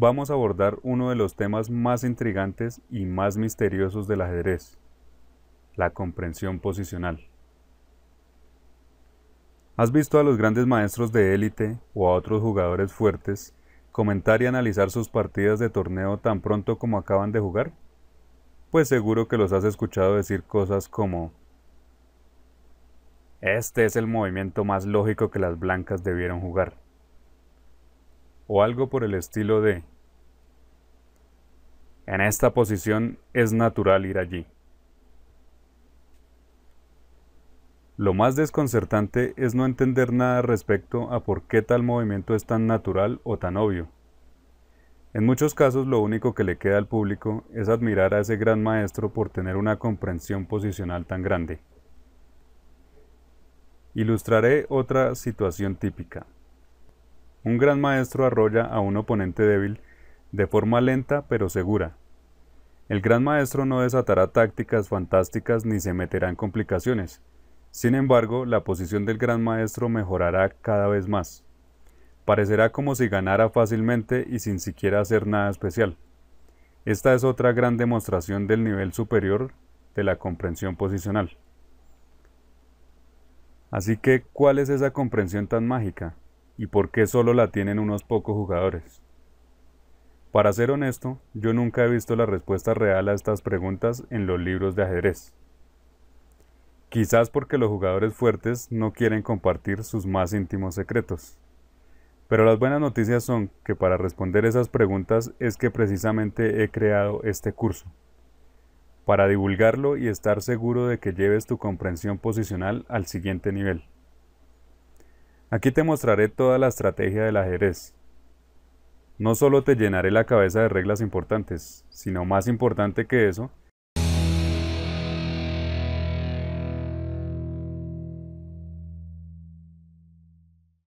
vamos a abordar uno de los temas más intrigantes y más misteriosos del ajedrez, la comprensión posicional. ¿Has visto a los grandes maestros de élite o a otros jugadores fuertes comentar y analizar sus partidas de torneo tan pronto como acaban de jugar? Pues seguro que los has escuchado decir cosas como Este es el movimiento más lógico que las blancas debieron jugar o algo por el estilo de... En esta posición es natural ir allí. Lo más desconcertante es no entender nada respecto a por qué tal movimiento es tan natural o tan obvio. En muchos casos lo único que le queda al público es admirar a ese gran maestro por tener una comprensión posicional tan grande. Ilustraré otra situación típica. Un gran maestro arrolla a un oponente débil de forma lenta pero segura. El gran maestro no desatará tácticas fantásticas ni se meterá en complicaciones. Sin embargo, la posición del gran maestro mejorará cada vez más. Parecerá como si ganara fácilmente y sin siquiera hacer nada especial. Esta es otra gran demostración del nivel superior de la comprensión posicional. Así que, ¿cuál es esa comprensión tan mágica? y por qué solo la tienen unos pocos jugadores. Para ser honesto, yo nunca he visto la respuesta real a estas preguntas en los libros de ajedrez. Quizás porque los jugadores fuertes no quieren compartir sus más íntimos secretos. Pero las buenas noticias son que para responder esas preguntas es que precisamente he creado este curso. Para divulgarlo y estar seguro de que lleves tu comprensión posicional al siguiente nivel. Aquí te mostraré toda la estrategia del ajedrez. No solo te llenaré la cabeza de reglas importantes, sino más importante que eso,